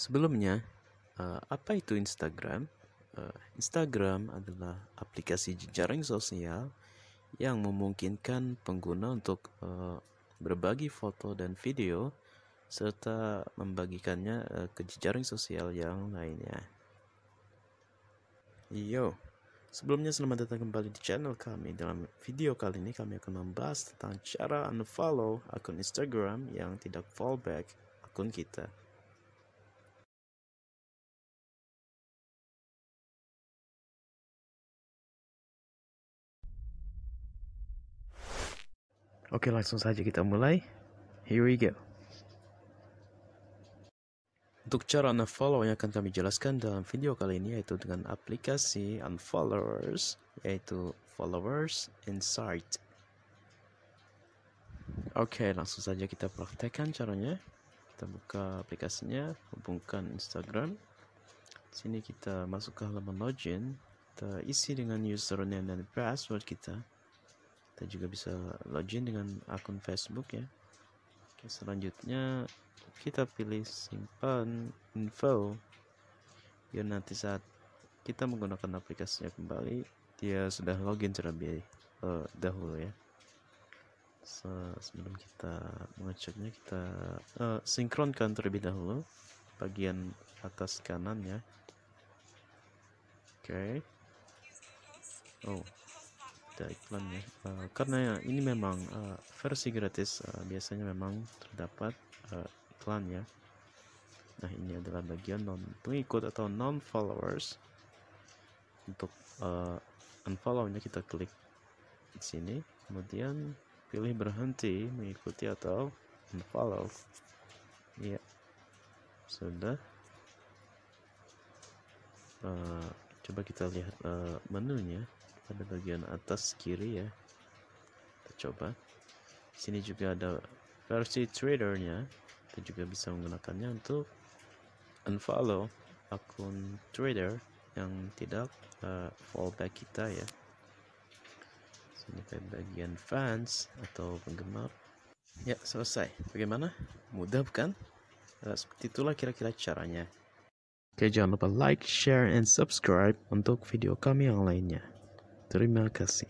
Sebelumnya, uh, apa itu Instagram? Uh, Instagram adalah aplikasi jejaring sosial yang memungkinkan pengguna untuk uh, berbagi foto dan video serta membagikannya uh, ke jejaring sosial yang lainnya. Yo, sebelumnya selamat datang kembali di channel kami. Dalam video kali ini kami akan membahas tentang cara unfollow akun Instagram yang tidak fallback akun kita. Oke, langsung saja kita mulai. Here we go. Untuk cara unfollow yang akan kami jelaskan dalam video kali ini yaitu dengan aplikasi unfollowers yaitu followers insight. Oke, langsung saja kita praktekkan caranya. Kita buka aplikasinya, hubungkan Instagram. Di sini kita masuk ke halaman login, kita isi dengan username dan password kita kita juga bisa login dengan akun Facebook ya Oke, selanjutnya kita pilih simpan info Ya nanti saat kita menggunakan aplikasinya kembali dia sudah login terlebih eh, uh, dahulu ya so, sebelum kita mengeceknya kita uh, sinkronkan terlebih dahulu bagian atas kanannya. oke okay. oh ada iklannya uh, eh, karena ini memang uh, versi gratis uh, biasanya memang terdapat uh, iklan ya nah ini adalah bagian non pengikut atau non followers untuk uh, unfollownya kita klik di sini kemudian pilih berhenti mengikuti atau unfollow ya sudah uh, coba kita lihat uh, menunya ada bagian atas kiri ya kita coba sini juga ada versi tradernya kita juga bisa menggunakannya untuk unfollow akun trader yang tidak uh, fallback kita ya sini kayak bagian fans atau penggemar ya selesai bagaimana mudah bukan uh, seperti itulah kira-kira caranya Oke, jangan lupa like, share, and subscribe untuk video kami yang lainnya. trimestre